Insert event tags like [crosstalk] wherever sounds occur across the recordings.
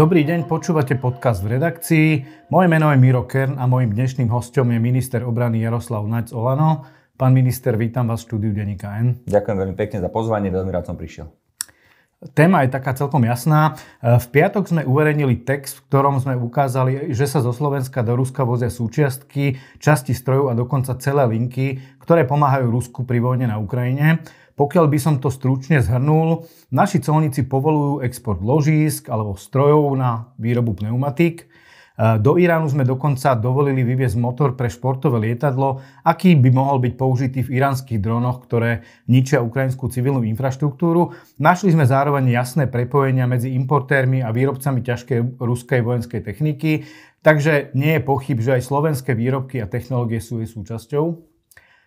Dobrý deň, počúvate podcast v redakcii. Moje meno je Miro Kern a mojim dnešným hostom je minister obrany Jaroslav Naď Olano. Pán minister, vítam vás v štúdiu Denika N. Ďakujem veľmi pekne za pozvanie, veľmi rád som prišiel. Téma je taká celkom jasná. V piatok sme uverejnili text, v ktorom sme ukázali, že sa zo Slovenska do Ruska vozia súčiastky, časti strojov a dokonca celé linky, ktoré pomáhajú Rusku pri vojne na Ukrajine. Pokiaľ by som to stručne zhrnul, naši colníci povolujú export ložísk alebo strojov na výrobu pneumatík. E, do Iránu sme dokonca dovolili vyviezť motor pre športové lietadlo, aký by mohol byť použitý v iránskych dronoch, ktoré ničia ukrajinskú civilnú infraštruktúru. Našli sme zároveň jasné prepojenia medzi importérmi a výrobcami ťažkej ruskej vojenskej techniky, takže nie je pochyb, že aj slovenské výrobky a technológie sú jej súčasťou.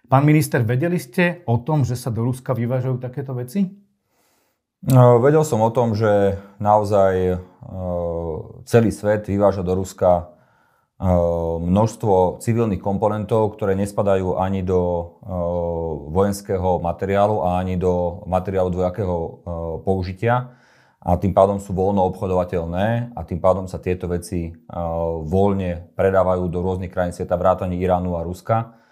Pán minister, vedeli ste o tom, že sa do Ruska vyvážajú takéto veci? No, vedel som o tom, že naozaj e, celý svet vyváža do Ruska e, množstvo civilných komponentov, ktoré nespadajú ani do e, vojenského materiálu a ani do materiálu dvojakého použitia a tým pádom sú voľno obchodovateľné a tým pádom sa tieto veci voľne predávajú do rôznych krajín sveta, vrátane Iránu a Ruska.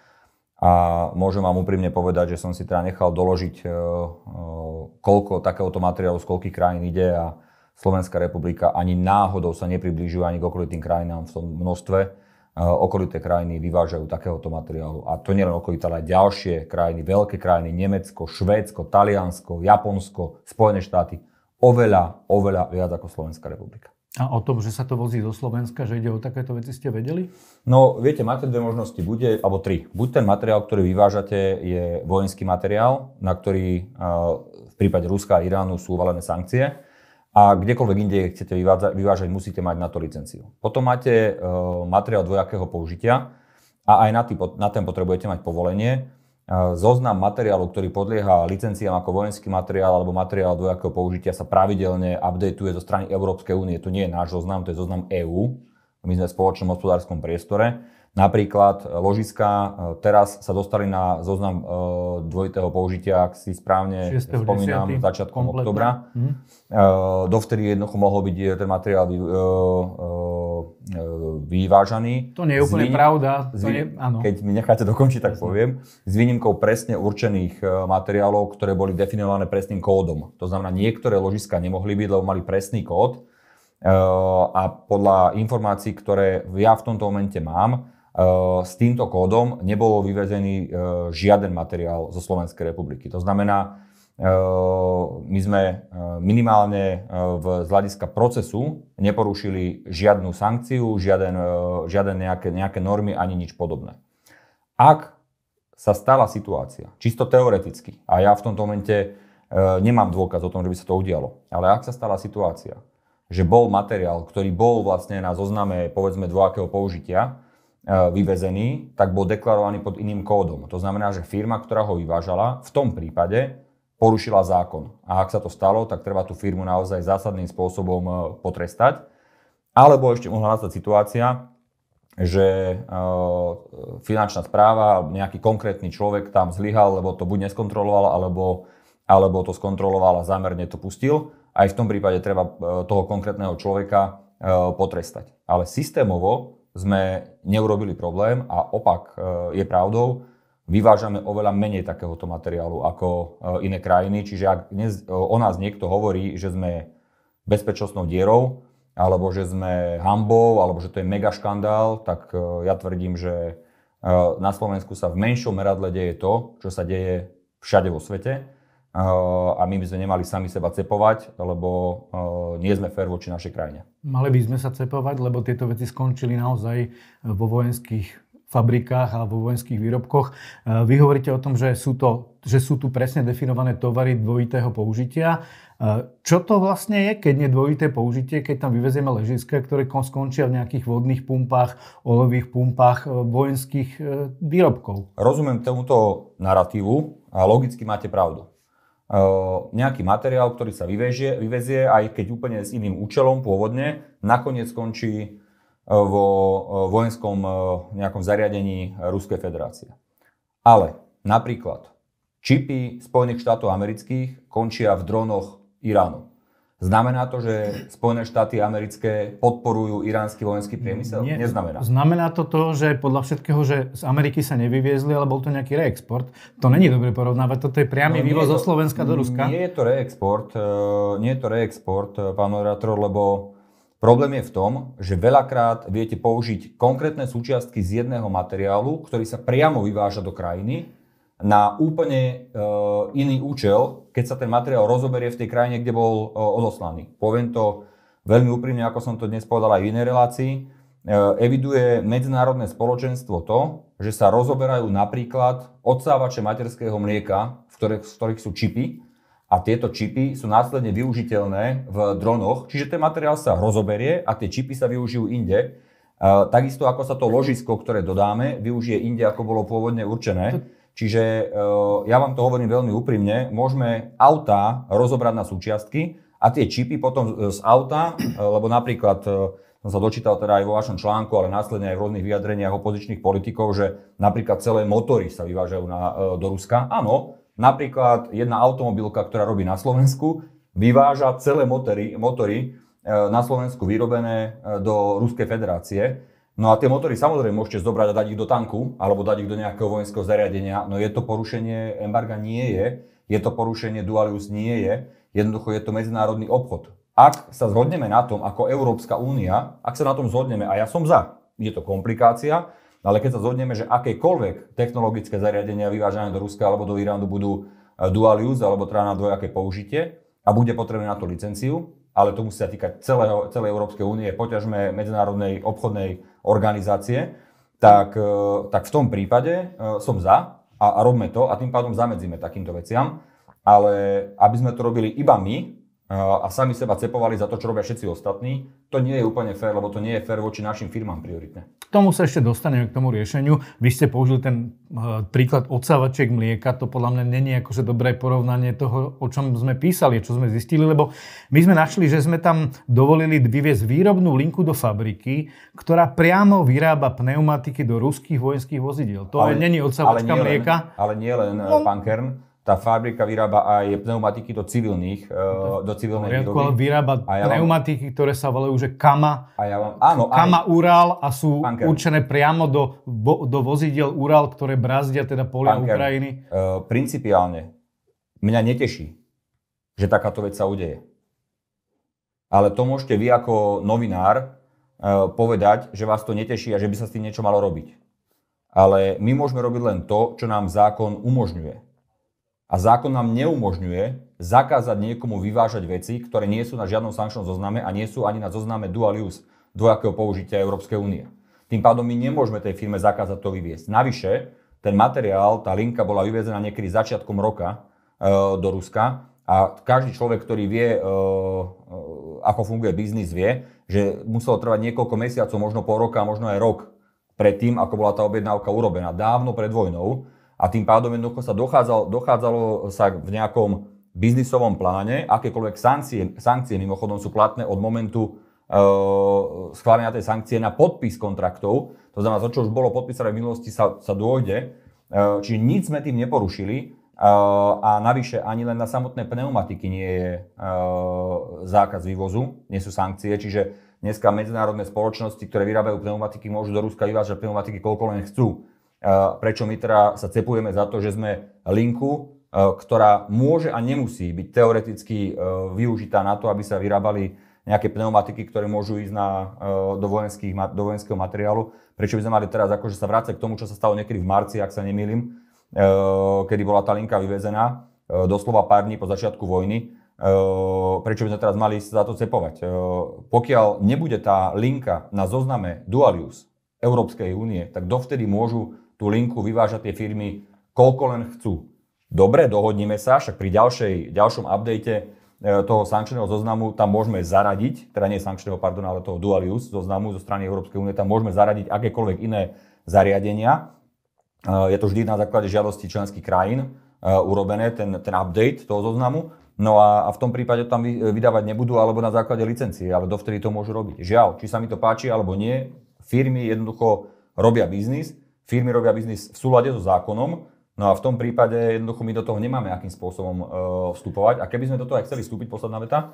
A môžem vám úprimne povedať, že som si teda nechal doložiť, e, e, koľko takéhoto materiálu z koľkých krajín ide a Slovenská republika ani náhodou sa nepriblížuje ani k okolitým krajinám v tom množstve. E, okolité krajiny vyvážajú takéhoto materiálu. A to nielen okolité, ale aj ďalšie krajiny, veľké krajiny, Nemecko, Švédsko, Taliansko, Japonsko, Spojené štáty. Oveľa, oveľa viac ako Slovenská republika. A o tom, že sa to vozí zo Slovenska, že ide o takéto veci, ste vedeli? No, viete, máte dve možnosti, bude, alebo tri. Buď ten materiál, ktorý vyvážate, je vojenský materiál, na ktorý e, v prípade Ruska a Iránu sú uvalené sankcie a kdekoľvek inde chcete vyvážať, vyvážať, musíte mať na to licenciu. Potom máte e, materiál dvojakého použitia a aj na, tý, na ten potrebujete mať povolenie. Zoznam materiálu, ktorý podlieha licenciám ako vojenský materiál alebo materiál dvojakého použitia sa pravidelne updateuje zo strany Európskej únie. To nie je náš zoznam, to je zoznam EÚ. My sme v spoločnom hospodárskom priestore. Napríklad e, ložiska e, teraz sa dostali na zoznam e, dvojitého použitia, ak si správne 6. spomínam, 10. začiatkom kompletne. oktobra. Hm? Dovtedy jednoducho mohol byť ten materiál E, vyvážaný. To nie je úplne výnim- pravda. To nie, áno. Keď mi necháte dokončiť, tak Jasne. poviem. S výnimkou presne určených e, materiálov, ktoré boli definované presným kódom. To znamená, niektoré ložiska nemohli byť, lebo mali presný kód. E, a podľa informácií, ktoré ja v tomto momente mám, s týmto kódom nebolo vyvezený žiaden materiál zo Slovenskej republiky. To znamená, my sme minimálne v, z hľadiska procesu neporušili žiadnu sankciu, žiaden, žiaden nejaké, nejaké normy ani nič podobné. Ak sa stala situácia, čisto teoreticky, a ja v tomto momente nemám dôkaz o tom, že by sa to udialo, ale ak sa stala situácia, že bol materiál, ktorý bol vlastne na zozname povedzme dvojakého použitia, vyvezený, tak bol deklarovaný pod iným kódom. To znamená, že firma, ktorá ho vyvážala, v tom prípade porušila zákon. A ak sa to stalo, tak treba tú firmu naozaj zásadným spôsobom e, potrestať. Alebo ešte mohla nastať situácia, že e, finančná správa nejaký konkrétny človek tam zlyhal, lebo to buď neskontroloval, alebo, alebo to skontroloval a zámerne to pustil. Aj v tom prípade treba e, toho konkrétneho človeka potrestať. Ale systémovo sme neurobili problém a opak je pravdou, vyvážame oveľa menej takéhoto materiálu ako e, iné krajiny. Čiže ak dnes e, o nás niekto hovorí, že sme bezpečnostnou dierou, alebo že sme hambou, alebo že to je mega škandál, tak e, ja tvrdím, že na Slovensku sa v menšom meradle deje to, čo sa deje všade vo svete a my by sme nemali sami seba cepovať, lebo nie sme fér voči našej krajine. Mali by sme sa cepovať, lebo tieto veci skončili naozaj vo vojenských fabrikách alebo vojenských výrobkoch. E, vy hovoríte o tom, že sú, to, že sú tu presne definované tovary dvojitého použitia. E, čo to vlastne je, keď nie dvojité použitie, keď tam vyvezieme ležiska, ktoré skončia v nejakých vodných pumpách, olových pumpách e, vojenských výrobkov? Rozumiem tomuto narratívu a logicky máte pravdu. Nejaký materiál, ktorý sa vyvezie, vyvezie, aj keď úplne s iným účelom pôvodne, nakoniec skončí vo e, vojenskom e, nejakom zariadení Ruskej federácie. Ale napríklad čipy Spojených štátov amerických končia v dronoch Iránu. Znamená to, že Spojené štáty americké podporujú iránsky vojenský priemysel? Nie, Neznamená. Znamená to to, že podľa všetkého, že z Ameriky sa nevyviezli, ale bol to nejaký reexport. To není dobre porovnávať. Toto je priamy no, vývoz zo Slovenska do Ruska. Nie je to reexport, e, nie je to reexport, pán moderátor, lebo Problém je v tom, že veľakrát viete použiť konkrétne súčiastky z jedného materiálu, ktorý sa priamo vyváža do krajiny na úplne e, iný účel, keď sa ten materiál rozoberie v tej krajine, kde bol e, odoslaný. Poviem to veľmi úprimne, ako som to dnes povedal aj v inej relácii. E, eviduje medzinárodné spoločenstvo to, že sa rozoberajú napríklad odsávače materského mlieka, v, v ktorých sú čipy, a tieto čipy sú následne využiteľné v dronoch, čiže ten materiál sa rozoberie a tie čipy sa využijú inde. E, takisto ako sa to ložisko, ktoré dodáme, využije inde, ako bolo pôvodne určené. Čiže e, ja vám to hovorím veľmi úprimne, môžeme autá rozobrať na súčiastky a tie čipy potom z auta, e, lebo napríklad som sa dočítal teda aj vo vašom článku, ale následne aj v rôznych vyjadreniach opozičných politikov, že napríklad celé motory sa vyvážajú na, do Ruska. Áno, Napríklad jedna automobilka, ktorá robí na Slovensku, vyváža celé motory, motory e, na Slovensku vyrobené e, do Ruskej federácie. No a tie motory samozrejme môžete zobrať a dať ich do tanku, alebo dať ich do nejakého vojenského zariadenia. No je to porušenie embarga? Nie je. Je to porušenie dualius? Nie je. Jednoducho je to medzinárodný obchod. Ak sa zhodneme na tom, ako Európska únia, ak sa na tom zhodneme, a ja som za, je to komplikácia, No ale keď sa zhodneme, že akékoľvek technologické zariadenia vyvážané do Ruska alebo do Iránu budú e, dual use alebo teda na dvojaké použitie a bude potrebné na to licenciu, ale to musí sa týkať celého, celej Európskej únie, poťažme Medzinárodnej obchodnej organizácie, tak, e, tak v tom prípade e, som za a, a robme to a tým pádom zamedzíme takýmto veciam. Ale aby sme to robili iba my, a sami seba cepovali za to, čo robia všetci ostatní. To nie je úplne fér, lebo to nie je fér voči našim firmám prioritne. K tomu sa ešte dostaneme, k tomu riešeniu. Vy ste použili ten e, príklad odsávaček mlieka, to podľa mňa není akože dobré porovnanie toho, o čom sme písali, čo sme zistili, lebo my sme našli, že sme tam dovolili vyviezť výrobnú linku do fabriky, ktorá priamo vyrába pneumatiky do ruských vojenských vozidiel. To ale, není odsávačka ale nie mlieka. Len, ale nie len, e, no, pán Kern tá fabrika vyrába aj pneumatiky do civilných, e, do civilnej výroby. Ale vyrába a ja pneumatiky, vám... ktoré sa volajú, že Kama, a ja vám... Áno, Kama aj... Ural a sú Panker. určené priamo do, do vozidel Ural, ktoré brazdia teda polia Panker. Ukrajiny. Uh, principiálne mňa neteší, že takáto vec sa udeje. Ale to môžete vy ako novinár uh, povedať, že vás to neteší a že by sa s tým niečo malo robiť. Ale my môžeme robiť len to, čo nám zákon umožňuje. A zákon nám neumožňuje zakázať niekomu vyvážať veci, ktoré nie sú na žiadnom sankčnom zozname a nie sú ani na zozname dual use, dvojakého použitia Európskej únie. Tým pádom my nemôžeme tej firme zakázať to vyviesť. Navyše, ten materiál, tá linka bola vyviezená niekedy začiatkom roka e, do Ruska a každý človek, ktorý vie, e, e, ako funguje biznis, vie, že muselo trvať niekoľko mesiacov, možno pol roka, možno aj rok pred tým, ako bola tá objednávka urobená, dávno pred vojnou a tým pádom jednoducho sa dochádzalo, dochádzalo sa v nejakom biznisovom pláne, akékoľvek sankcie, sankcie mimochodom sú platné od momentu e, schválenia tej sankcie na podpis kontraktov, to znamená to, čo už bolo podpísané v minulosti, sa, sa dôjde, e, čiže nič sme tým neporušili, e, a navyše ani len na samotné pneumatiky nie je e, zákaz vývozu, nie sú sankcie, čiže dneska medzinárodné spoločnosti, ktoré vyrábajú pneumatiky, môžu do Ruska vyvážať pneumatiky koľko len chcú prečo my teda sa cepujeme za to, že sme linku, ktorá môže a nemusí byť teoreticky e, využitá na to, aby sa vyrábali nejaké pneumatiky, ktoré môžu ísť na, e, do, do vojenského materiálu. Prečo by sme mali teraz akože sa vrácať k tomu, čo sa stalo niekedy v marci, ak sa nemýlim, e, kedy bola tá linka vyvezená, doslova pár dní po začiatku vojny. Prečo by sme teraz mali sa za to cepovať? Pokiaľ nebude tá linka na zozname dualius Európskej únie, tak dovtedy môžu tú linku vyváža tie firmy koľko len chcú. Dobre, dohodnime sa, však pri ďalšej, ďalšom update e, toho sankčného zoznamu tam môžeme zaradiť, teda nie sankčného, pardon, ale toho dual use zoznamu zo strany Európskej únie, tam môžeme zaradiť akékoľvek iné zariadenia. E, je to vždy na základe žiadosti členských krajín e, urobené, ten, ten update toho zoznamu. No a, a v tom prípade tam vydávať nebudú alebo na základe licencie, ale dovtedy to môžu robiť. Žiaľ, či sa mi to páči alebo nie, firmy jednoducho robia biznis firmy robia biznis v súlade so zákonom, no a v tom prípade jednoducho my do toho nemáme akým spôsobom uh, vstupovať. A keby sme do toho aj chceli vstúpiť, posledná veta,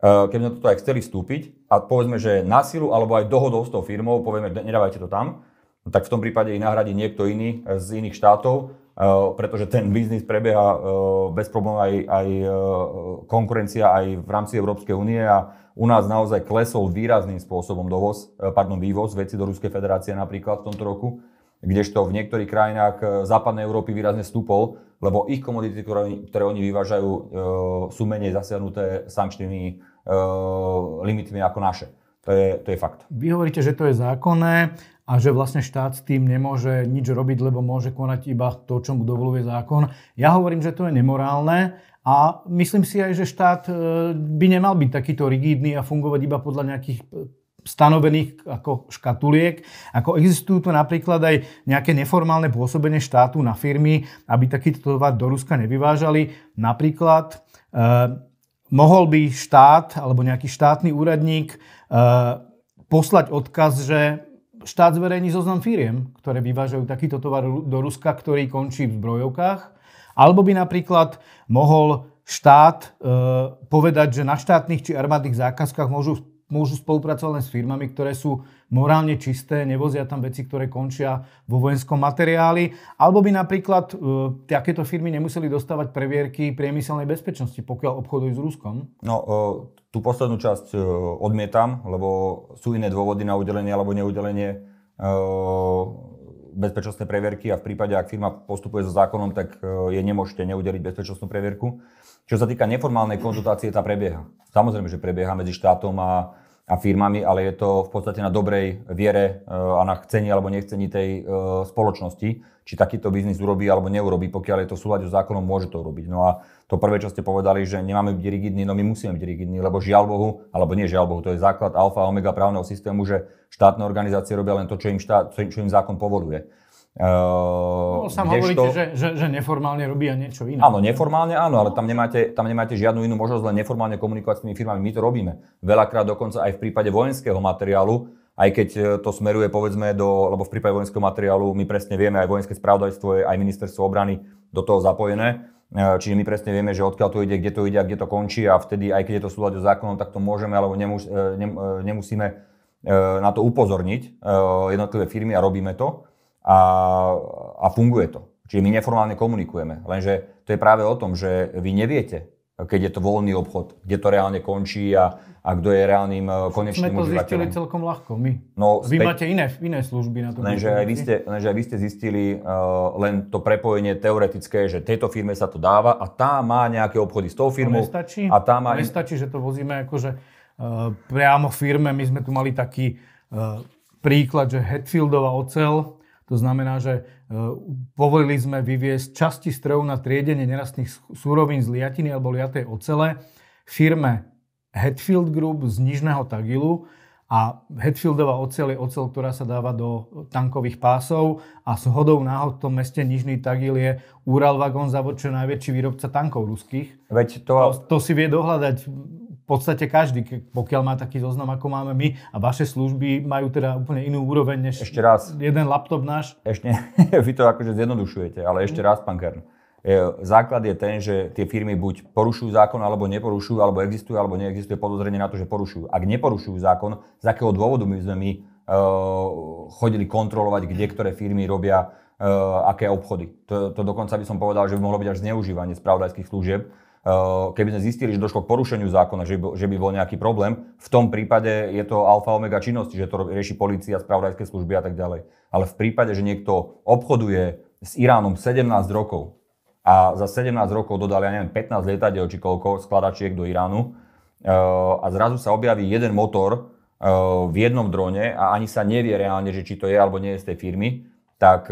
uh, keby sme do toho aj chceli vstúpiť a povedzme, že na silu alebo aj dohodou s tou firmou, povieme, nedávajte to tam, no tak v tom prípade ich nahradí niekto iný z iných štátov, Uh, pretože ten biznis prebieha uh, bez problémov aj, aj uh, konkurencia aj v rámci Európskej únie a u nás naozaj klesol výrazným spôsobom dovoz, pardon, vývoz veci do Ruskej federácie napríklad v tomto roku kdežto v niektorých krajinách e, západnej Európy výrazne stúpol, lebo ich komodity, ktoré, ktoré oni vyvážajú, e, sú menej zasiahnuté sankčnými e, limitmi ako naše. To je, to je fakt. Vy hovoríte, že to je zákonné a že vlastne štát s tým nemôže nič robiť, lebo môže konať iba to, čo mu dovoluje zákon. Ja hovorím, že to je nemorálne a myslím si aj, že štát by nemal byť takýto rigidný a fungovať iba podľa nejakých stanovených ako škatuliek, ako existujú tu napríklad aj nejaké neformálne pôsobenie štátu na firmy, aby takýto tovar do Ruska nevyvážali. Napríklad eh, mohol by štát alebo nejaký štátny úradník eh, poslať odkaz, že štát zverejní zoznam firiem, ktoré vyvážajú takýto tovar do Ruska, ktorý končí v zbrojovkách. Alebo by napríklad mohol štát e, povedať, že na štátnych či armádnych zákazkách môžu môžu spolupracovať len s firmami, ktoré sú morálne čisté, nevozia tam veci, ktoré končia vo vojenskom materiáli, alebo by napríklad e, takéto firmy nemuseli dostávať previerky priemyselnej bezpečnosti, pokiaľ obchodujú s Ruskom? No, e, tú poslednú časť e, odmietam, lebo sú iné dôvody na udelenie alebo neudelenie e, bezpečnostné previerky a v prípade, ak firma postupuje so zákonom, tak e, je nemôžete neudeliť bezpečnostnú previerku. Čo sa týka neformálnej konzultácie, tá prebieha. Samozrejme, že prebieha medzi štátom a a firmami, ale je to v podstate na dobrej viere eh, a na chcení alebo nechcení tej eh, spoločnosti, či takýto biznis urobí alebo neurobí. Pokiaľ je to v súlade s zákonom, môže to urobiť. No a to prvé, čo ste povedali, že nemáme byť rigidní, no my musíme byť rigidní, lebo žiaľ Bohu, alebo nie žiaľ Bohu, to je základ alfa a omega právneho systému, že štátne organizácie robia len to, čo im, štát, čo im zákon povoluje. Ehm, no, sám hovoríte, to... že, že, že neformálne robia niečo iné. Áno, neformálne áno, ale tam nemáte, tam nemáte žiadnu inú možnosť len neformálne komunikovať s tými firmami. My to robíme. Veľakrát dokonca aj v prípade vojenského materiálu, aj keď e, to smeruje povedzme do, lebo v prípade vojenského materiálu my presne vieme, aj vojenské spravodajstvo je, aj ministerstvo obrany do toho zapojené. E, čiže my presne vieme, že odkiaľ to ide, kde to ide a kde to končí a vtedy, aj keď je to v s zákonom, tak to môžeme alebo nemus, e, nemusíme na to upozorniť jednotlivé firmy a robíme to a, a funguje to. Čiže my neformálne komunikujeme, lenže to je práve o tom, že vy neviete, keď je to voľný obchod, kde to reálne končí a, a kto je reálnym e, konečným užívateľom. Sme to zistili celkom ľahko my. No, vy späť, máte iné, iné služby na to. Lenže aj, vy ste, lenže aj vy ste zistili uh, len to prepojenie teoretické, že tejto firme sa to dáva a tá má nejaké obchody s tou firmou. To nestačí, a tá má... nestačí že to vozíme akože uh, priamo firme. My sme tu mali taký uh, príklad, že Hetfieldová ocel to znamená, že e, povolili sme vyviesť časti strojov na triedenie nerastných súrovín z liatiny alebo liatej ocele firme Hetfield Group z Nižného Tagilu, a Hetfieldová ocel je ocel, ktorá sa dáva do tankových pásov a s hodou náhod v tom meste Nižný Tagil je Uralvagon zavod, čo najväčší výrobca tankov ruských. Veď to... to... To si vie dohľadať podstate každý, pokiaľ má taký zoznam, ako máme my. A vaše služby majú teda úplne inú úroveň než ešte raz. jeden laptop náš. Ešte, [laughs] vy to akože zjednodušujete, ale ešte raz, pán Kern. E, základ je ten, že tie firmy buď porušujú zákon, alebo neporušujú, alebo existujú, alebo neexistuje podozrenie na to, že porušujú. Ak neporušujú zákon, z akého dôvodu my sme my e, chodili kontrolovať, kde ktoré firmy robia e, aké obchody. To, to dokonca by som povedal, že by mohlo byť až zneužívanie spravodajských služieb, Eh, keby sme zistili, že došlo k porušeniu zákona, že by, že by bol nejaký problém, v tom prípade je to alfa omega činnosti, že to rieši policia, spravodajské služby a tak ďalej. Ale v prípade, že niekto obchoduje s Iránom 17 rokov a za 17 rokov dodali, ja neviem, 15 lietadiel či koľko skladačiek do Iránu eh, a zrazu sa objaví jeden motor eh, v jednom drone a ani sa nevie reálne, že či to je alebo nie je z tej firmy, tak,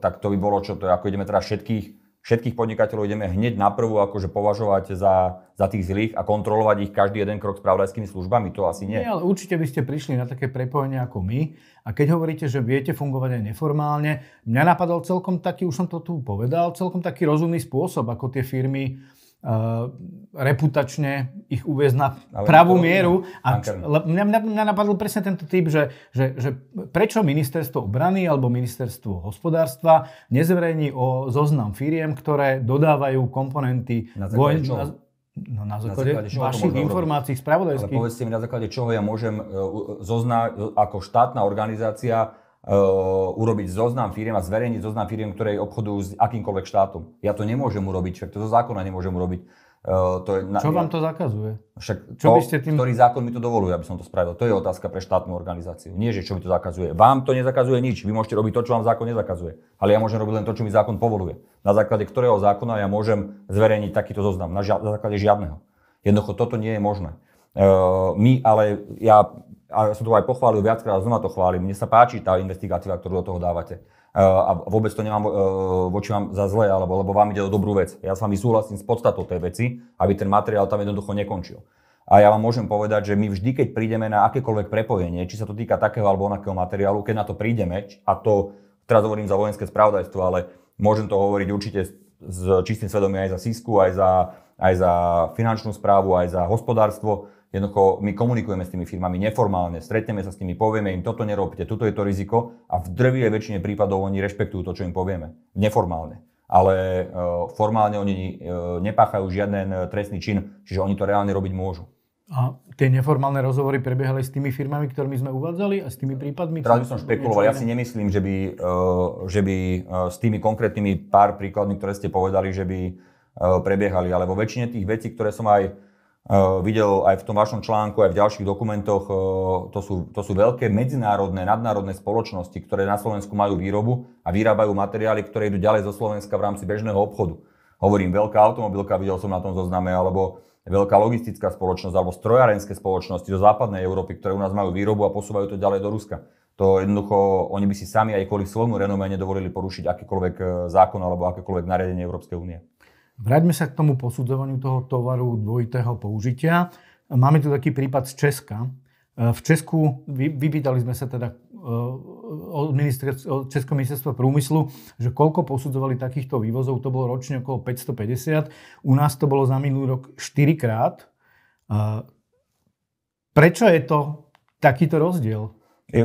tak to by bolo čo to, ako ideme teraz všetkých všetkých podnikateľov ideme hneď na prvú akože považovať za, za tých zlých a kontrolovať ich každý jeden krok s spravodajskými službami. To asi nie. nie. ale určite by ste prišli na také prepojenie ako my. A keď hovoríte, že viete fungovať aj neformálne, mňa napadol celkom taký, už som to tu povedal, celkom taký rozumný spôsob, ako tie firmy Eh, reputačne ich uviezť na Ale pravú mieru. A mňa, mňa, mňa napadol presne tento typ, že, že, že prečo ministerstvo obrany alebo ministerstvo hospodárstva nezverejní o zoznam firiem, ktoré dodávajú komponenty na vojn, na, No na základe, na základe vašich informácií spravodajských. Ale povedzte mi na základe čoho ja môžem eh, zoznať ako štátna organizácia urobiť zoznam firiem a zverejniť zoznam firiem, ktoré obchodujú s akýmkoľvek štátom. Ja to nemôžem urobiť, však to zo zákona nemôžem urobiť. Uh, to je na, Čo vám to zakazuje? Však Čo to, by ste tým... ktorý zákon mi to dovoluje, aby som to spravil. To je otázka pre štátnu organizáciu. Nie, že čo mi to zakazuje. Vám to nezakazuje nič. Vy môžete robiť to, čo vám zákon nezakazuje. Ale ja môžem robiť len to, čo mi zákon povoluje. Na základe ktorého zákona ja môžem zverejniť takýto zoznam. Na, na základe žiadneho. Jednoducho toto nie je možné. Uh, my ale, ja a ja som to aj pochválil viackrát, znova to chválim, mne sa páči tá investigatíva, ktorú do toho dávate. E, a vôbec to nemám e, voči vám za zlé, alebo lebo vám ide o dobrú vec. Ja s vami súhlasím s podstatou tej veci, aby ten materiál tam jednoducho nekončil. A ja vám môžem povedať, že my vždy, keď prídeme na akékoľvek prepojenie, či sa to týka takého alebo onakého materiálu, keď na to prídeme, a to teraz hovorím za vojenské spravodajstvo, ale môžem to hovoriť určite s čistým svedomím aj za SISKu, aj za, aj za finančnú správu, aj za hospodárstvo, Jednoducho my komunikujeme s tými firmami neformálne, stretneme sa s nimi, povieme im, toto nerobte, toto je to riziko a v drvivej väčšine prípadov oni rešpektujú to, čo im povieme. Neformálne. Ale e, formálne oni e, nepáchajú žiaden e, trestný čin, čiže oni to reálne robiť môžu. A tie neformálne rozhovory prebiehali s tými firmami, ktorými sme uvádzali a s tými prípadmi? Teraz by som špekuloval. Ja si nemyslím, že by, že by s tými konkrétnymi pár príkladmi, ktoré ste povedali, že by prebiehali. Ale vo väčšine tých vecí, ktoré som aj Eh, videl aj v tom vašom článku, aj v ďalších dokumentoch, eh, to sú, to sú veľké medzinárodné, nadnárodné spoločnosti, ktoré na Slovensku majú výrobu a vyrábajú materiály, ktoré idú ďalej zo Slovenska v rámci bežného obchodu. Hovorím, veľká automobilka, videl som na tom zozname, alebo veľká logistická spoločnosť, alebo strojárenské spoločnosti do západnej Európy, ktoré u nás majú výrobu a posúvajú to ďalej do Ruska. To jednoducho, oni by si sami aj kvôli svojmu renomé nedovolili porušiť akýkoľvek eh, zákon alebo akékoľvek nariadenie Európskej únie. Vráťme sa k tomu posudzovaniu toho tovaru dvojitého použitia. Máme tu taký prípad z Česka. E, v Česku vypýtali sme sa teda od, e, od Českého ministerstva prúmyslu, že koľko posudzovali takýchto vývozov, to bolo ročne okolo 550. U nás to bolo za minulý rok 4 krát. E, prečo je to takýto rozdiel?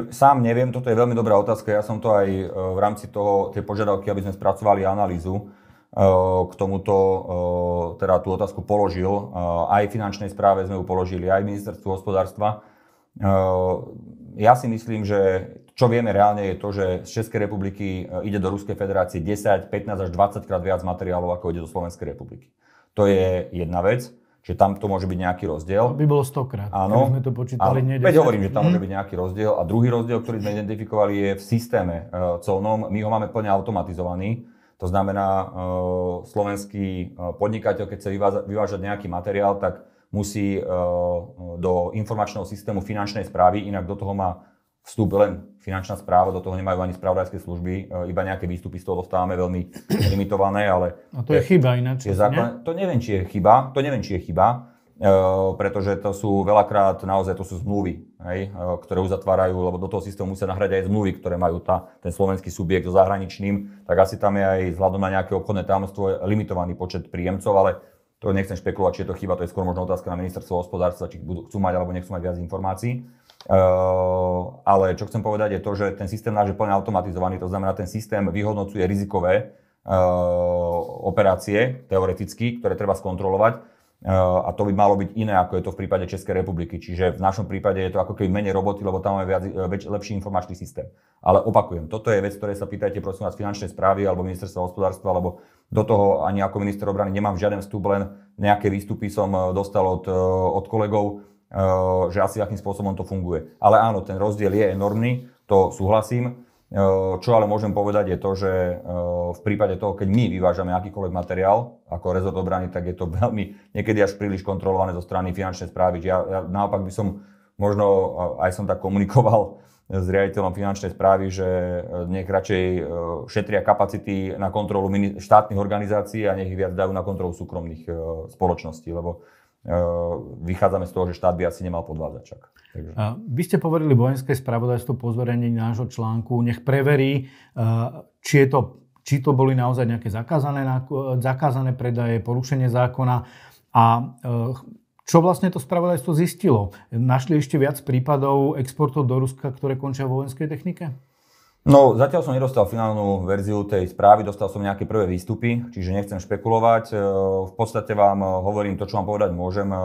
Sám neviem, toto je veľmi dobrá otázka. Ja som to aj v rámci toho, tej požiadavky, aby sme spracovali analýzu, Eh, k tomuto, eh, teda tú otázku položil. Eh, aj finančnej správe sme ju položili, aj ministerstvu hospodárstva. Ja si myslím, že čo vieme reálne je to, že z Českej republiky ide do Ruskej federácie 10, 15 až 20 krát viac materiálov, ako ide do Slovenskej republiky. To je jedna vec. Čiže tam to môže byť nejaký rozdiel. To by bolo stokrát, áno, sme to počítali. Áno, veď hovorím, že tam môže mhm. byť nejaký rozdiel. A druhý rozdiel, ktorý sme identifikovali, je v systéme colnom. My ho máme plne automatizovaný. To znamená, e, slovenský e, podnikateľ, keď chce vyvážať nejaký materiál, tak musí e, do informačného systému finančnej správy, inak do toho má vstup len finančná správa, do toho nemajú ani spravodajské služby, iba nejaké výstupy z toho dostávame veľmi limitované, ale... A no to je, je chyba ináč. Je základ... Ne? To neviem, či je chyba, to neviem, či je chyba, E, pretože to sú veľakrát naozaj to sú zmluvy, hej, e, ktoré uzatvárajú, lebo do toho systému musia nahrať aj zmluvy, ktoré majú tá, ten slovenský subjekt so zahraničným, tak asi tam je aj vzhľadom na nejaké obchodné tajomstvo limitovaný počet príjemcov, ale to nechcem špekulovať, či je to chyba, to je skôr možno otázka na ministerstvo hospodárstva, či budú, chcú mať alebo nechcú mať viac informácií. Uh, ale čo chcem povedať je to, že ten systém náš je plne automatizovaný, to znamená, ten systém vyhodnocuje rizikové uh, operácie, teoreticky, ktoré treba skontrolovať Eh, a to by malo byť iné, ako je to v prípade Českej republiky. Čiže v našom prípade je to ako keby menej roboty, lebo tam máme viac, eh, väč, lepší informačný systém. Ale opakujem, toto je vec, ktorej sa pýtajte prosím vás finančnej správy alebo ministerstva hospodárstva, lebo do toho ani ako minister obrany nemám žiaden vstup, len nejaké výstupy som eh, dostal od, od kolegov, že asi akým spôsobom to funguje. Ale áno, ten rozdiel je enormný, to súhlasím. Eh, čo ale môžem povedať je to, že eh, v prípade toho, keď my vyvážame akýkoľvek materiál ako rezort obrany, tak je to [laughs] veľmi niekedy až príliš kontrolované zo strany finančnej správy. Ja, ja naopak by som možno, eh, aj som tak komunikoval [laughs] s riaditeľom finančnej správy, že nech radšej šetria kapacity na kontrolu štátnych organizácií a nech ich viac dajú na kontrolu súkromných spoločností, lebo Ehm, vychádzame z toho, že štát by asi nemal podvádzať čak. Takže. A vy ste poverili vojenské spravodajstvo po zverejnení nášho článku. Nech preverí, ehm, či, je to, či to boli naozaj nejaké zakázané, zakázané predaje, porušenie zákona. A ehm, čo vlastne to spravodajstvo zistilo? Našli ešte viac prípadov exportov do Ruska, ktoré končia vo vojenskej technike? No, zatiaľ som nedostal finálnu verziu tej správy, dostal som nejaké prvé výstupy, čiže nechcem špekulovať. E, v podstate vám e, hovorím to, čo vám povedať môžem, e,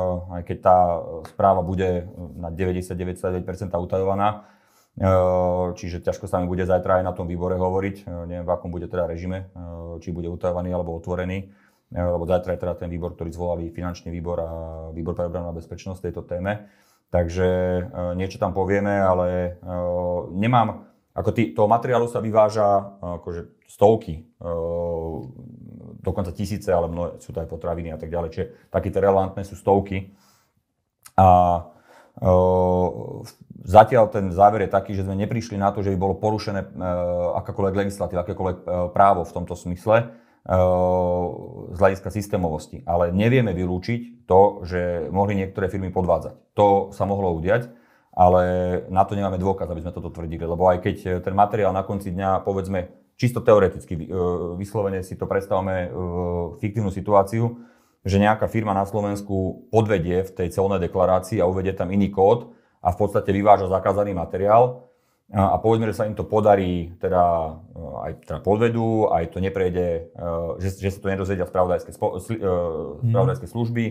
aj keď tá správa bude na 99,9% utajovaná. Čiže ťažko sa mi bude zajtra aj na tom výbore hovoriť. Neviem, v akom bude teda režime, či bude utajovaný alebo otvorený. Lebo zajtra je teda ten výbor, ktorý zvolali finančný výbor a výbor pre obranu a bezpečnosť tejto téme. Takže niečo tam povieme, ale nemám, ako tý, toho materiálu sa vyváža eh, akože stovky, e, dokonca tisíce, ale mnohé, sú to aj potraviny a tak ďalej. Čiže takéto relevantné sú stovky. A e, zatiaľ ten záver je taký, že sme neprišli na to, že by bolo porušené e, akákoľvek legislatíva, akékoľvek právo v tomto smysle z hľadiska systémovosti. Ale nevieme vylúčiť to, že mohli niektoré firmy podvádzať. To sa mohlo udiať ale na to nemáme dôkaz, aby sme toto tvrdili, lebo aj keď e, ten materiál na konci dňa, povedzme, čisto teoreticky, e, vyslovene si to predstavme e, fiktívnu situáciu, že nejaká firma na Slovensku podvedie v tej celnej deklarácii a uvedie tam iný kód a v podstate vyváža zakázaný materiál a povedzme, že sa im to podarí, teda aj teda podvedú, aj to neprejde, že, že sa to nedozvedia spravodajské, mhm. spravodajské služby,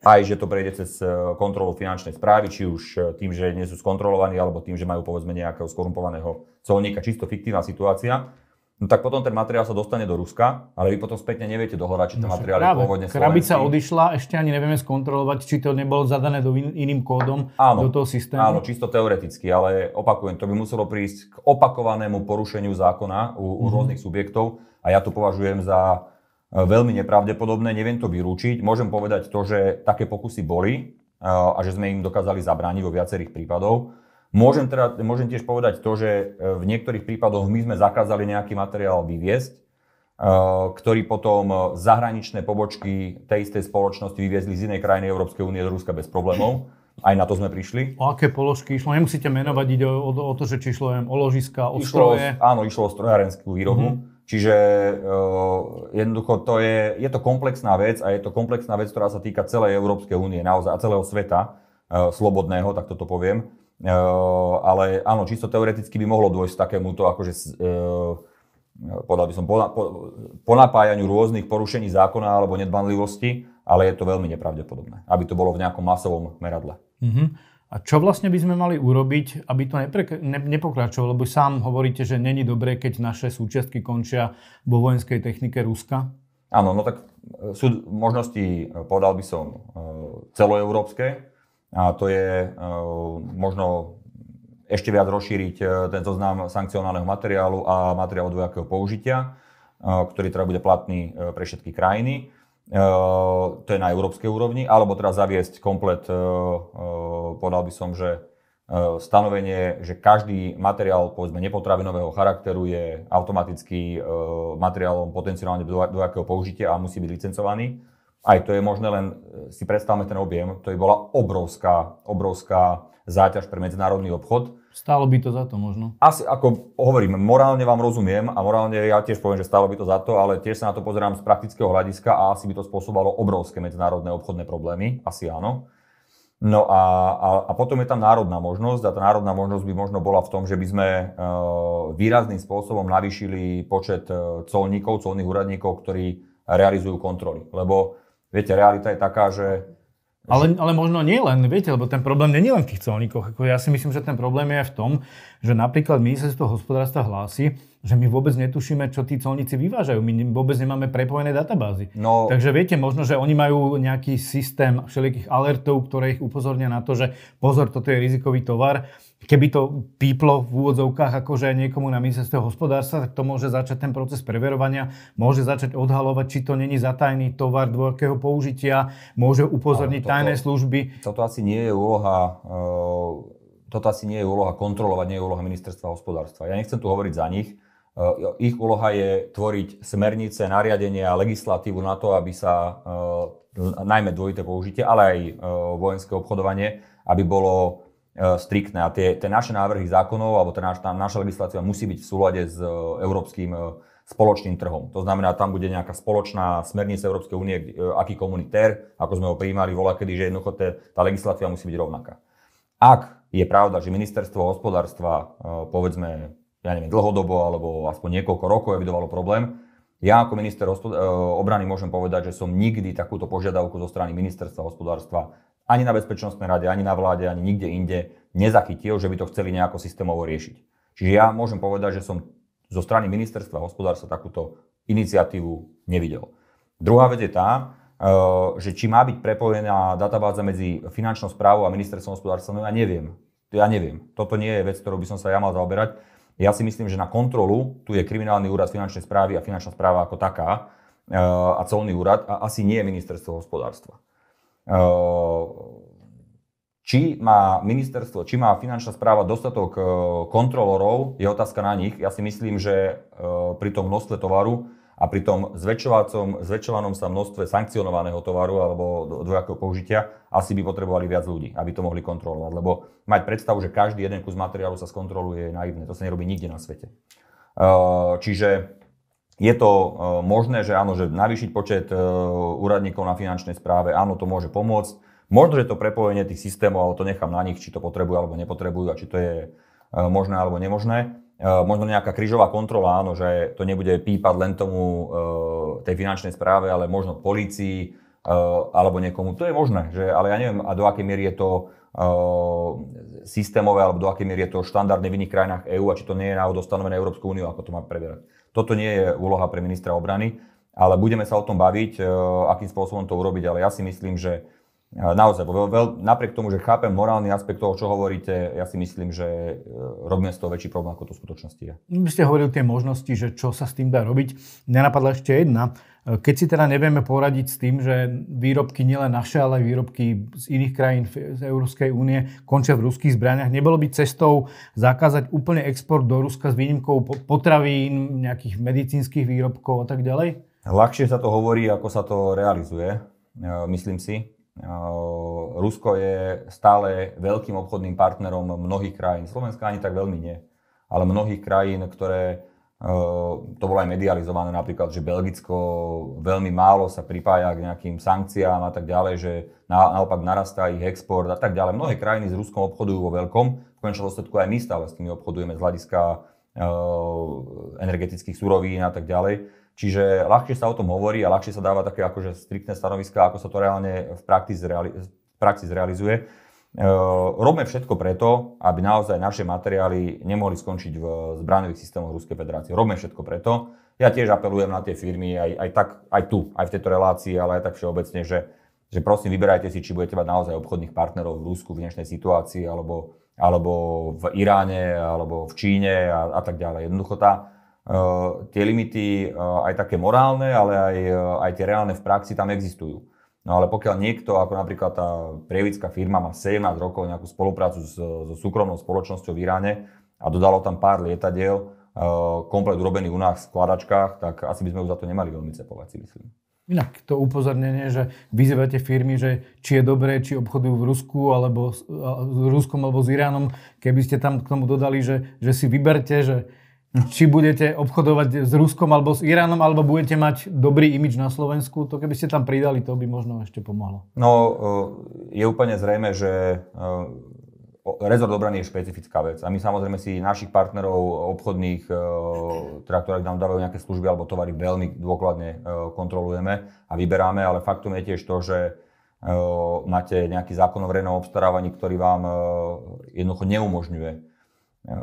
aj že to prejde cez e, kontrolu finančnej správy, či už e, tým, že nie sú skontrolovaní, alebo tým, že majú povedzme nejakého skorumpovaného colníka, čisto fiktívna situácia, no tak potom ten materiál sa dostane do Ruska, ale vy potom spätne neviete dohľadať, či ten no, materiál práve, je pôvodne slovenský. Krabica odišla, ešte ani nevieme skontrolovať, či to nebolo zadané do in, iným kódom áno, do toho systému. Áno, čisto teoreticky, ale opakujem, to by muselo prísť k opakovanému porušeniu zákona u, u mm-hmm. rôznych subjektov a ja to považujem za E, veľmi nepravdepodobné, neviem to vyručiť. Môžem povedať to, že také pokusy boli e, a že sme im dokázali zabrániť vo viacerých prípadoch. Môžem, teda, môžem tiež povedať to, že e, v niektorých prípadoch my sme zakázali nejaký materiál vyviesť, ktorý potom zahraničné pobočky tej istej spoločnosti vyviezli z inej krajiny Európskej únie do Ruska bez problémov. Aj na to sme prišli. O aké položky išlo? Nemusíte menovať, ide o, o, to, že či išlo o ložiska, o išlo, stroje. Áno, išlo o strojárenskú výrobu. Mm-hmm Čiže uh, jednoducho to je, je to komplexná vec a je to komplexná vec, ktorá sa týka celej Európskej únie naozaj a celého sveta uh, slobodného, tak toto poviem. Uh, ale áno, čisto teoreticky by mohlo dôjsť takémuto, akože uh, by som, po, po, napájaniu rôznych porušení zákona alebo nedbanlivosti, ale je to veľmi nepravdepodobné, aby to bolo v nejakom masovom meradle. Mm-hmm. A čo vlastne by sme mali urobiť, aby to nepre, ne, nepokračovalo? Lebo sám hovoríte, že není dobré, keď naše súčiastky končia vo vojenskej technike Ruska. Áno, no tak e, sú možnosti, e, povedal by som, e, celoeurópske. A to je možno ešte viac rozšíriť ten zoznam sankcionálneho materiálu a materiálu dvojakého použitia, ktorý teda bude platný pre všetky krajiny. Eh, to je na európskej úrovni, alebo teda zaviesť komplet, eh, eh, povedal by som, že stanovenie, že každý materiál, povedzme, nepotravinového charakteru je automaticky materiálom potenciálne akého použitia a musí byť licencovaný. Aj to je možné, len si predstavme ten objem. To by bola obrovská, obrovská záťaž pre medzinárodný obchod. Stálo by to za to možno. Asi, ako hovorím, morálne vám rozumiem a morálne ja tiež poviem, že stálo by to za to, ale tiež sa na to pozerám z praktického hľadiska a asi by to spôsobalo obrovské medzinárodné obchodné problémy, asi áno. No a, a, a potom je tam národná možnosť a tá národná možnosť by možno bola v tom, že by sme e, výrazným spôsobom navýšili počet e, colníkov, colných úradníkov, ktorí realizujú kontroly. Lebo viete, realita je taká, že ale, ale možno nie len, viete, lebo ten problém není len v tých celníkoch. ja si myslím, že ten problém je v tom, že napríklad ministerstvo hospodárstva hlási, že my vôbec netušíme, čo tí colníci vyvážajú. My vôbec nemáme prepojené databázy. No... Takže viete, možno, že oni majú nejaký systém všelijakých alertov, ktoré ich upozornia na to, že pozor, toto je rizikový tovar. Keby to píplo v úvodzovkách akože niekomu na ministerstve hospodárstva, tak to môže začať ten proces preverovania, môže začať odhalovať, či to není zatajný tovar dvojakého použitia, môže upozorniť toto, tajné služby. Toto asi nie je úloha uh toto asi nie je úloha kontrolovať, nie je úloha ministerstva hospodárstva. Ja nechcem tu hovoriť za nich, E, ich úloha je tvoriť smernice, nariadenia a legislatívu na to, aby sa e, najmä dvojité použitie, ale aj e, vojenské obchodovanie, aby bolo striktné. A tie, tie naše návrhy zákonov alebo tá naša, naša legislatíva musí byť v súlade s európskym spoločným trhom. To znamená, tam bude nejaká spoločná smernica Európskej únie, aký komunitér, ako sme ho prijímali, volá kedy, že jednoducho tá legislatíva musí byť rovnaká. Ak je pravda, že ministerstvo hospodárstva, povedzme ja neviem, dlhodobo alebo aspoň niekoľko rokov evidovalo problém. Ja ako minister e, obrany môžem povedať, že som nikdy takúto požiadavku zo strany ministerstva hospodárstva ani na Bezpečnostnej rade, ani na vláde, ani nikde inde nezachytil, že by to chceli nejako systémovo riešiť. Čiže ja môžem povedať, že som zo strany ministerstva hospodárstva takúto iniciatívu nevidel. Druhá vec je tá, e, že či má byť prepojená databáza medzi finančnou správou a ministerstvom hospodárstva, no ja neviem. Ja neviem. Toto nie je vec, ktorou by som sa ja mal zaoberať. Ja si myslím, že na kontrolu tu je kriminálny úrad finančnej správy a finančná správa ako taká e, a colný úrad a asi nie ministerstvo hospodárstva. E, či má ministerstvo, či má finančná správa dostatok e, kontrolorov, je otázka na nich. Ja si myslím, že pri tom množstve tovaru a pri tom zväčšovanom sa množstve sankcionovaného tovaru alebo dvojakého použitia asi by potrebovali viac ľudí, aby to mohli kontrolovať. Lebo mať predstavu, že každý jeden kus materiálu sa skontroluje, je naivné. To sa nerobí nikde na svete. Uh, čiže je to uh, možné, že áno, že navýšiť počet uh, úradníkov na finančnej správe, áno, to môže pomôcť. Možno, že to prepojenie tých systémov, ale to nechám na nich, či to potrebujú alebo nepotrebujú a či to je možné alebo nemožné. Eh, možno nejaká krížová kontrola, áno, že to nebude pípať len tomu eh, tej finančnej správe, ale možno polícii eh, alebo niekomu. To je možné, že, ale ja neviem, a do akej miery je to systémové, alebo do akej miery je to štandardné v iných krajinách EÚ a či to nie je náhodou stanovené Európskou úniou, ako to má preberať. Toto nie je úloha pre ministra obrany, ale budeme sa o tom baviť, akým spôsobom to urobiť, ale ja si myslím, že Naozaj, bo veľ, napriek tomu, že chápem morálny aspekt toho, čo hovoríte, ja si myslím, že e, robíme z toho väčší problém, ako to v skutočnosti je. Vy ste hovorili tie možnosti, že čo sa s tým dá robiť. Nenapadla napadla ešte jedna. E, keď si teda nevieme poradiť s tým, že výrobky nielen naše, ale aj výrobky z iných krajín z Európskej únie končia v ruských zbraniach, nebolo by cestou zakázať úplne export do Ruska s výnimkou potravín, nejakých medicínskych výrobkov a tak ďalej? Ľahšie sa to hovorí, ako sa to realizuje, e, myslím si. Rusko je stále veľkým obchodným partnerom mnohých krajín. Slovenska ani tak veľmi nie, ale mnohých krajín, ktoré e, to bolo aj medializované napríklad, že Belgicko veľmi málo sa pripája k nejakým sankciám a tak ďalej, že naopak narastá ich export a tak ďalej. Mnohé krajiny s Ruskom obchodujú vo veľkom, v končnom dôsledku aj my stále s nimi obchodujeme z hľadiska e, energetických surovín a tak ďalej. Čiže ľahšie sa o tom hovorí a ľahšie sa dáva také akože striktné stanoviska, ako sa to reálne v praxi, zreali- v praxi zrealizuje. E, robme všetko preto, aby naozaj naše materiály nemohli skončiť v zbraňových systémoch Ruskej federácie. Robme všetko preto. Ja tiež apelujem na tie firmy, aj, aj, tak, aj tu, aj v tejto relácii, ale aj tak všeobecne, že, že prosím, vyberajte si, či budete mať naozaj obchodných partnerov v Rusku v dnešnej situácii, alebo, alebo v Iráne, alebo v Číne a, a tak ďalej. Jednoducho tá, Eh, tie limity eh, aj také morálne, ale aj, eh, aj tie reálne v praxi tam existujú. No ale pokiaľ niekto, ako napríklad tá prievická firma má 17 rokov nejakú spoluprácu s, so súkromnou spoločnosťou v Iráne a dodalo tam pár lietadiel, komplet urobený u nás v skladačkách, tak asi by sme už za to nemali veľmi cepovať, si myslím. Inak to upozornenie, že vyzývate firmy, že či je dobré, či obchodujú v Rusku alebo s Ruskom alebo s Iránom, keby ste tam k tomu dodali, že, že si vyberte, že No. či budete obchodovať s Ruskom alebo s Iránom, alebo budete mať dobrý imič na Slovensku, to keby ste tam pridali, to by možno ešte pomohlo. No, e, je úplne zrejme, že e, rezort obrany je špecifická vec. A my samozrejme si našich partnerov obchodných, e, teda, ktoré nám dávajú nejaké služby alebo tovary, veľmi dôkladne kontrolujeme a vyberáme, ale faktom je tiež to, že máte nejaký zákon o verejnom obstarávaní, ktorý vám jednoducho neumožňuje Eh,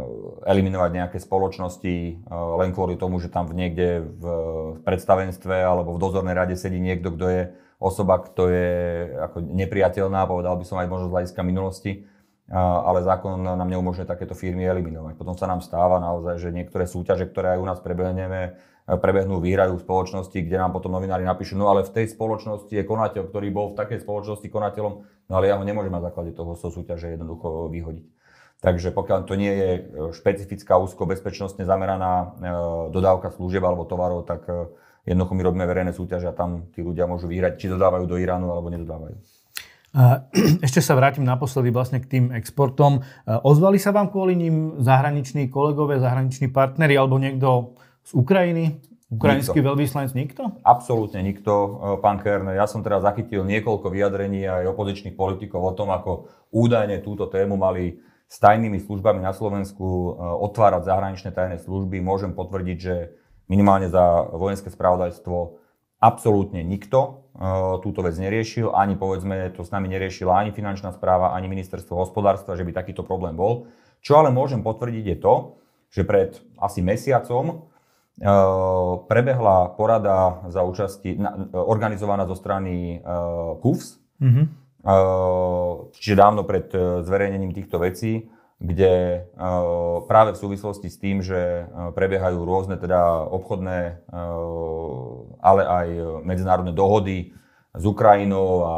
eliminovať nejaké spoločnosti eh, len kvôli tomu, že tam v niekde v predstavenstve alebo v dozornej rade sedí niekto, kto je osoba, kto je ako nepriateľná, povedal by som aj možno z hľadiska minulosti, eh, ale zákon nám neumožňuje takéto firmy eliminovať. Potom sa nám stáva naozaj, že niektoré súťaže, ktoré aj u nás prebehneme, prebehnú, vyhrajú v spoločnosti, kde nám potom novinári napíšu, no ale v tej spoločnosti je konateľ, ktorý bol v takej spoločnosti konateľom, no ale ja ho nemôžem na základe toho so súťaže jednoducho vyhodiť. Takže pokiaľ to nie je e, špecifická úzko bezpečnostne zameraná e, dodávka služieb alebo tovarov, tak e, jednoducho my robíme verejné súťaže a tam tí ľudia môžu vyhrať, či dodávajú do Iránu alebo nedodávajú. [clears throat] Ešte sa vrátim naposledy vlastne k tým exportom. Ozvali sa vám kvôli ním zahraniční kolegové, zahraniční partnery alebo niekto z Ukrajiny? Ukrajinský nikto. veľvyslanec nikto? Absolútne nikto, pán Kerner. Ja som teraz zachytil niekoľko vyjadrení aj opozičných politikov o tom, ako údajne túto tému mali s tajnými službami na Slovensku e, otvárať zahraničné tajné služby, môžem potvrdiť, že minimálne za vojenské spravodajstvo absolútne nikto e, túto vec neriešil, ani povedzme to s nami neriešila ani finančná správa, ani ministerstvo hospodárstva, že by takýto problém bol. Čo ale môžem potvrdiť je to, že pred asi mesiacom e, prebehla porada za účasti, organizovaná zo strany KUFS, mm-hmm Eh, čiže dávno pred eh, zverejnením týchto vecí, kde eh, práve v súvislosti s tým, že prebiehajú rôzne teda obchodné, ale aj medzinárodné dohody s Ukrajinou a,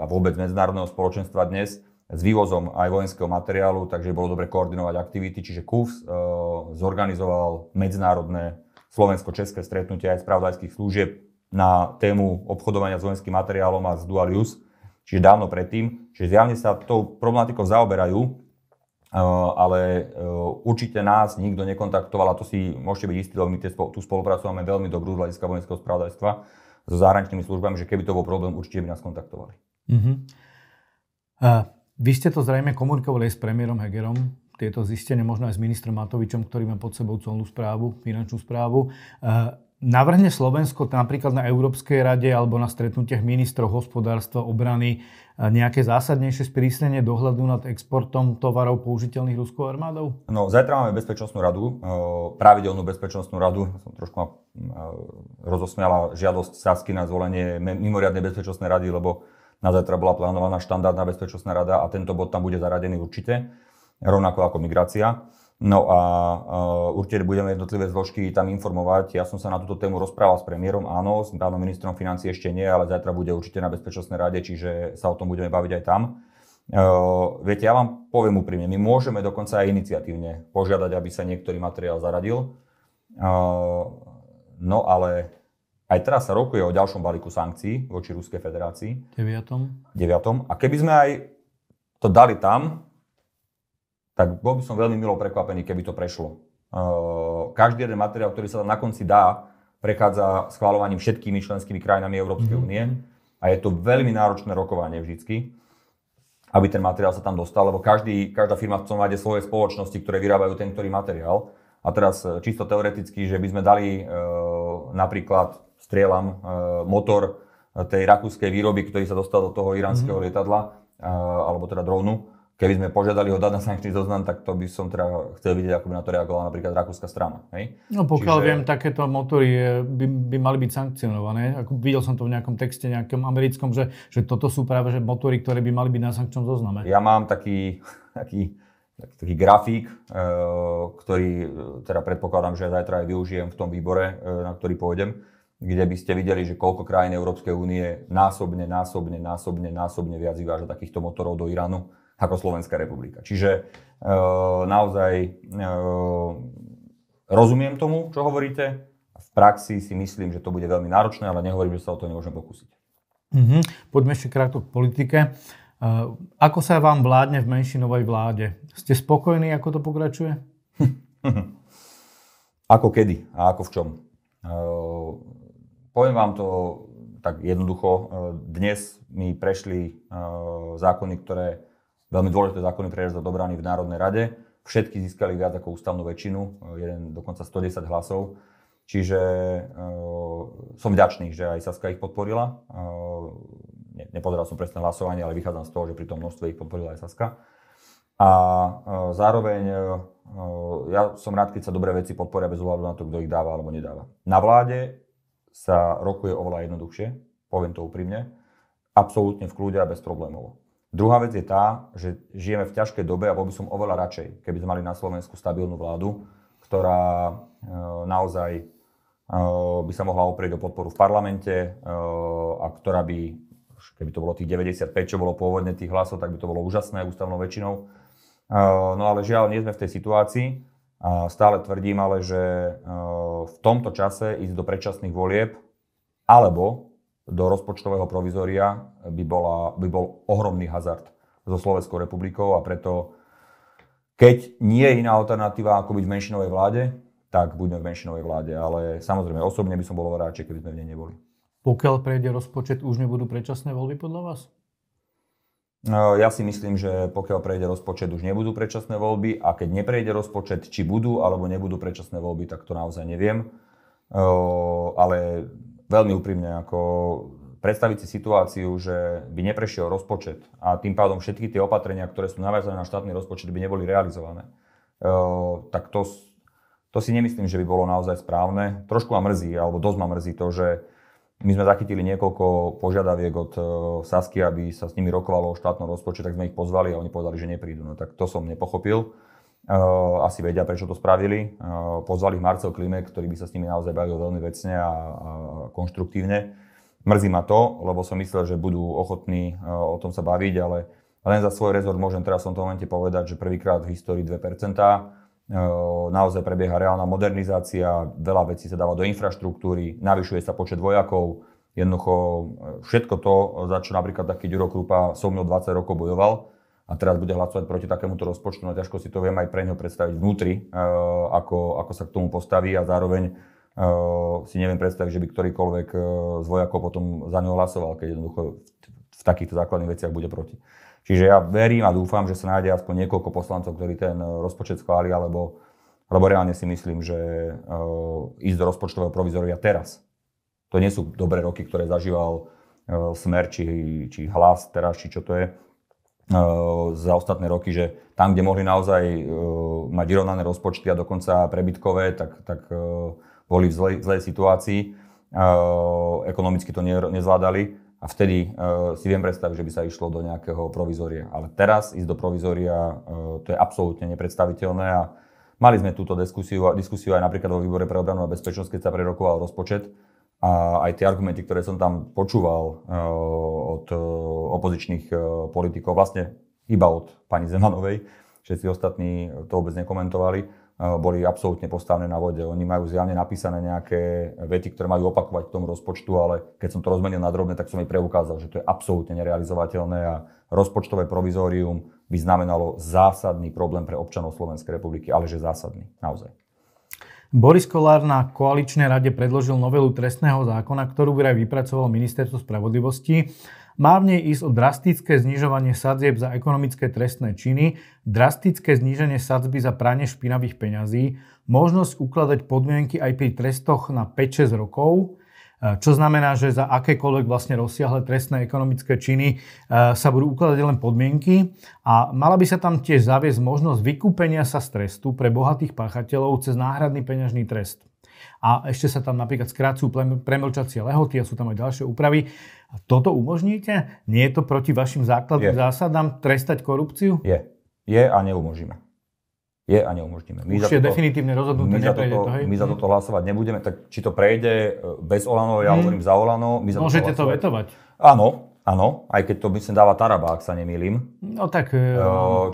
a vôbec medzinárodného spoločenstva dnes, s vývozom aj vojenského materiálu, takže bolo dobre koordinovať aktivity. Čiže KUFS zorganizoval medzinárodné slovensko-české stretnutie aj spravodajských služieb na tému obchodovania s vojenským materiálom a s dual use čiže dávno predtým. Čiže zjavne sa tou problematikou zaoberajú, eh, ale eh, určite nás nikto nekontaktoval a to si môžete byť istí, lebo my tu spolupracujeme veľmi dobrú z hľadiska vojenského spravodajstva so zahraničnými službami, že keby to bol problém, určite by nás kontaktovali. Uh-huh. A vy ste to zrejme komunikovali aj s premiérom Hegerom, tieto zistenie možno aj s ministrom Matovičom, ktorý má pod sebou celnú správu, finančnú správu. A Navrhne Slovensko napríklad na Európskej rade alebo na stretnutiach ministrov hospodárstva, obrany e, nejaké zásadnejšie sprísnenie dohľadu nad exportom tovarov použiteľných ruskou armádou? No, zajtra máme bezpečnostnú radu, e, pravidelnú bezpečnostnú radu. Som trošku e, rozosmiala žiadosť Sasky na zvolenie mimoriadnej bezpečnostnej rady, lebo na zajtra bola plánovaná štandardná bezpečnostná rada a tento bod tam bude zaradený určite, rovnako ako migrácia. No a uh, určite budeme jednotlivé zložky tam informovať. Ja som sa na túto tému rozprával s premiérom, áno, s pánom ministrom financí ešte nie, ale zajtra bude určite na Bezpečnostnej rade, čiže sa o tom budeme baviť aj tam. Uh, viete, ja vám poviem úprimne, my môžeme dokonca aj iniciatívne požiadať, aby sa niektorý materiál zaradil. Uh, no ale aj teraz sa rokuje o ďalšom balíku sankcií voči Ruskej federácii. 9. 9. A keby sme aj to dali tam, tak bol by som veľmi milo prekvapený, keby to prešlo. Každý jeden materiál, ktorý sa tam na konci dá, prechádza schváľovaním všetkými členskými krajinami Európskej únie mhm. mm-hmm. a je to veľmi náročné rokovanie vždycky, aby ten materiál sa tam dostal, lebo každý, každá firma v tom svoje spoločnosti, ktoré vyrábajú ten ktorý materiál. A teraz e, čisto teoreticky, že by sme dali e, napríklad, strieľam, e, motor e, tej rakúskej výroby, ktorý sa dostal do toho iránskeho mm-hmm. lietadla, e, alebo teda dronu, keby sme požiadali ho dať na sankčný zoznam, tak to by som teda chcel vidieť, ako by na to reagovala napríklad rakúska strana. Hej? No pokiaľ Čiže... viem, takéto motory eh, by, by mali byť sankcionované. Ako videl som to v nejakom texte, nejakom americkom, že, že toto sú práve že motory, ktoré by mali byť na sankčnom zozname. Ja mám taký, taký, taký, taký grafík, e, ktorý eh, teda predpokladám, že zajtra aj využijem v tom výbore, e, na ktorý pôjdem kde by ste videli, že koľko krajín Európskej únie násobne, násobne, násobne, násobne viac vyváža takýchto motorov do Iránu ako Slovenská republika. Čiže e, naozaj e, rozumiem tomu, čo hovoríte. V praxi si myslím, že to bude veľmi náročné, ale nehovorím, že sa o to nemôžem pokúsiť. Mm-hmm. Poďme ešte krátko k politike. E, ako sa vám vládne v menšinovej vláde? Ste spokojní, ako to pokračuje? [laughs] ako kedy a ako v čom? E, poviem vám to tak jednoducho. E, dnes mi prešli zákony, ktoré Veľmi dôležité zákony rezort obrany v Národnej rade. Všetky získali viac ako ústavnú väčšinu, eh, jeden dokonca 110 hlasov. Čiže e, som vďačný, že aj Saska ich podporila. E, nepozeral som presné hlasovanie, ale vychádzam z toho, že pri tom množstve ich podporila aj Saska. A e, zároveň e, ja som rád, keď sa dobré veci podporia bez ohľadu na to, kto ich dáva alebo nedáva. Na vláde sa rokuje oveľa jednoduchšie, poviem to úprimne, absolútne v kľude a bez problémov. Druhá vec je tá, že žijeme v ťažkej dobe a bol by som oveľa radšej, keby sme mali na Slovensku stabilnú vládu, ktorá e, naozaj e, by sa mohla oprieť o podporu v parlamente e, a ktorá by, keby to bolo tých 95, čo bolo pôvodne tých hlasov, tak by to bolo úžasné ústavnou väčšinou. No ale žiaľ, nie sme v tej situácii. Stále tvrdím ale, že v tomto čase ísť do predčasných volieb alebo do rozpočtového provizoria by, bola, by bol ohromný hazard so Slovenskou republikou a preto keď nie je iná alternatíva ako byť v menšinovej vláde, tak buďme v menšinovej vláde. Ale samozrejme, osobne by som bol radšej, keby sme v nej neboli. Pokiaľ prejde rozpočet, už nebudú predčasné voľby podľa vás? No, ja si myslím, že pokiaľ prejde rozpočet, už nebudú predčasné voľby a keď neprejde rozpočet, či budú alebo nebudú predčasné voľby, tak to naozaj neviem. Ale veľmi úprimne, ako predstaviť si situáciu, že by neprešiel rozpočet a tým pádom všetky tie opatrenia, ktoré sú naviazané na štátny rozpočet, by neboli realizované, tak to, to si nemyslím, že by bolo naozaj správne. Trošku ma mrzí, alebo dosť ma mrzí to, že my sme zachytili niekoľko požiadaviek od Sasky, aby sa s nimi rokovalo o štátnom rozpočte, tak sme ich pozvali a oni povedali, že neprídu. No tak to som nepochopil. Eh, asi vedia, prečo to spravili. Eh, pozvali ich Marcel Klimek, ktorý by sa s nimi naozaj bavil veľmi vecne a, a konštruktívne. Mrzí ma to, lebo som myslel, že budú ochotní eh, o tom sa baviť, ale len za svoj rezort môžem teraz v tomto momente povedať, že prvýkrát v histórii 2%. Naozaj prebieha reálna modernizácia, veľa vecí sa dáva do infraštruktúry, navyšuje sa počet vojakov, jednoducho všetko to, za čo napríklad taký Ďuro Krupa so mnou 20 rokov bojoval, a teraz bude hlasovať proti takémuto rozpočtu, no ťažko si to viem aj pre neho predstaviť vnútri, eh, ako, ako sa k tomu postaví a zároveň eh, si neviem predstaviť, že by ktorýkoľvek eh, z vojakov potom za neho hlasoval, keď jednoducho v takýchto základných veciach bude proti. Čiže ja verím a dúfam, že sa nájde aspoň niekoľko poslancov, ktorí ten rozpočet schváli, alebo lebo reálne si myslím, že ísť do rozpočtového provizoria teraz. To nie sú dobré roky, ktoré zažíval Smer, či, či hlas teraz, či čo to je E, za ostatné roky, že tam, kde mohli naozaj e, mať vyrovnané rozpočty a dokonca prebytkové, tak, tak e, boli v zlej, zlej situácii, ekonomicky to nezvládali a vtedy si viem predstaviť, že by sa išlo do nejakého provizoria. Ale teraz ísť do provizoria, to je absolútne nepredstaviteľné a mali sme túto diskusiu, diskusiu aj napríklad vo výbore pre obranu a bezpečnosť, keď sa prerokoval rozpočet, a aj tie argumenty, ktoré som tam počúval eh, od eh, opozičných eh, politikov, vlastne iba od pani Zemanovej, všetci ostatní to vôbec nekomentovali, boli absolútne postavené na vode. Oni majú zjavne napísané nejaké vety, ktoré majú opakovať v tom rozpočtu, ale keď som to rozmenil na drobné, tak som jej preukázal, že to je absolútne nerealizovateľné a rozpočtové provizórium by znamenalo zásadný problém pre občanov Slovenskej republiky, ale že zásadný, naozaj. Boris Kolár na koaličnej rade predložil novelu trestného zákona, ktorú vraj vypracovalo ministerstvo spravodlivosti. Má v nej ísť o drastické znižovanie sadzieb za ekonomické trestné činy, drastické zníženie sadzby za pranie špinavých peňazí, možnosť ukladať podmienky aj pri trestoch na 5-6 rokov, Eh, čo znamená, že za akékoľvek vlastne rozsiahle trestné ekonomické činy eh, sa budú ukladať len podmienky a mala by sa tam tiež zaviesť možnosť vykúpenia sa z trestu pre bohatých páchateľov cez náhradný peňažný trest. A ešte sa tam napríklad skracujú premlčacie lehoty a sú tam aj ďalšie úpravy. Toto umožníte? Nie je to proti vašim základným zásadám trestať korupciu? Je. Je a neumožíme je a neumožníme. My Už je toto, definitívne rozhodnuté, my za, toto, to, hej? my za toto hlasovať nebudeme, tak či to prejde e, bez Olano, ja hmm. hovorím za Olano. My za Môžete to, to vetovať. Áno, áno, aj keď to myslím dáva Taraba, ak sa nemýlim. No tak... E, e,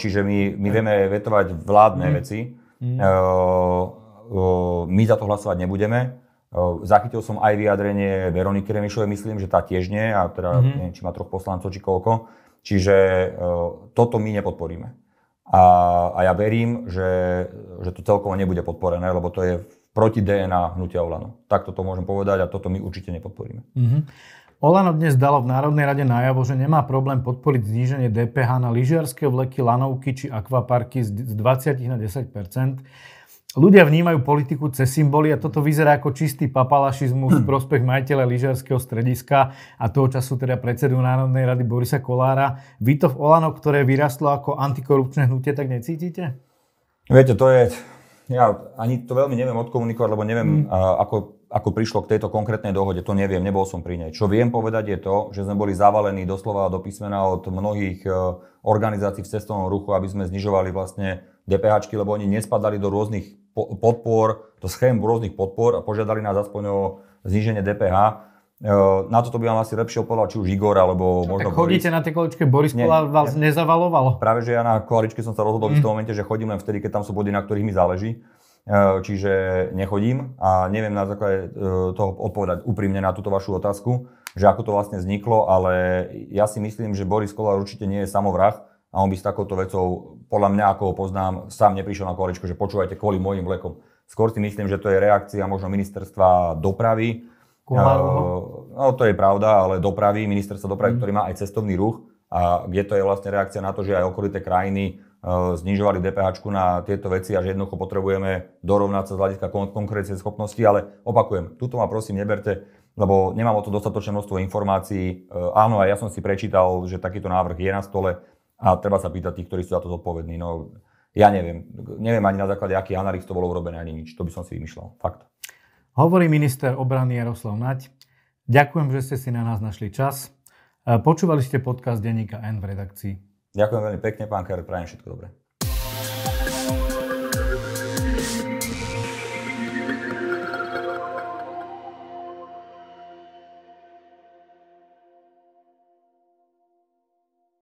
čiže my, my vieme vetovať vládne hmm. veci. Hmm. my za to hlasovať nebudeme. Zachytil som aj vyjadrenie Veroniky Remišovej, myslím, že tá tiež nie, a teda hmm neviem, či má troch poslancov, či koľko. Čiže toto my nepodporíme. A, a ja verím, že, že to celkovo nebude podporené, lebo to je proti DNA hnutia Olano. Takto to môžem povedať a toto my určite nepodporíme. Mm-hmm. Olano dnes dalo v Národnej rade najavo, že nemá problém podporiť zníženie DPH na lyžiarske vleky, lanovky či akvaparky z 20 na 10 ľudia vnímajú politiku cez symboly a toto vyzerá ako čistý papalašizmus v hmm. prospech majiteľa lyžiarského strediska a toho času teda predsedu Národnej rady Borisa Kolára. Vy to v Olano, ktoré vyrastlo ako antikorupčné hnutie, tak necítite? Viete, to je... Ja ani to veľmi neviem odkomunikovať, lebo neviem, mm. ako, ako prišlo k tejto konkrétnej dohode. To neviem, nebol som pri nej. Čo viem povedať je to, že sme boli zavalení doslova do písmena od mnohých e, organizácií v cestovnom ruchu, aby sme znižovali vlastne DPH, lebo oni nespadali do rôznych podpor, do schém rôznych podpor a požiadali nás aspoň o zníženie DPH. E, na toto by vám asi lepšie opovedal, či už Igor, alebo no, možno tak chodíte Boris. na tie koaličke, Boris nie, vás nie. nezavaloval? Práve, že ja na koaličke som sa rozhodol mm. v tom mhm. momente, že chodím len vtedy, keď tam sú body, na ktorých mi záleží. E, čiže nechodím a neviem na základe e, toho odpovedať úprimne na túto vašu otázku, že ako to vlastne vzniklo, ale ja si myslím, že Boris Kola určite nie je samovrah a on by s takouto vecou, podľa mňa, ako ho poznám, sám neprišiel na kolečko, že počúvajte kvôli mojim vlekom. Skôr si myslím, že to je reakcia možno ministerstva dopravy. Komárovo? No to je pravda, ale dopravy, ministerstva dopravy, mm. ktorý má aj cestovný ruch a kde to je vlastne reakcia na to, že aj okolité krajiny e, znižovali DPH na tieto veci a že jednoducho potrebujeme dorovnať sa z hľadiska konkurencie schopnosti, ale opakujem, túto ma prosím neberte, lebo nemám o to dostatočné množstvo informácií. E, áno, aj ja som si prečítal, že takýto návrh je na stole a treba sa pýtať tých, ktorí sú za to zodpovední. No, ja neviem. Neviem ani na základe, aký analýz to bolo urobené, ani nič. To by som si vymýšľal. Fakt. Hovorí minister obrany Jaroslav Naď. Ďakujem, že ste si na nás našli čas. E, počúvali ste podcast Denníka N v redakcii. Ďakujem veľmi pekne, pán Kerr, prajem všetko dobré.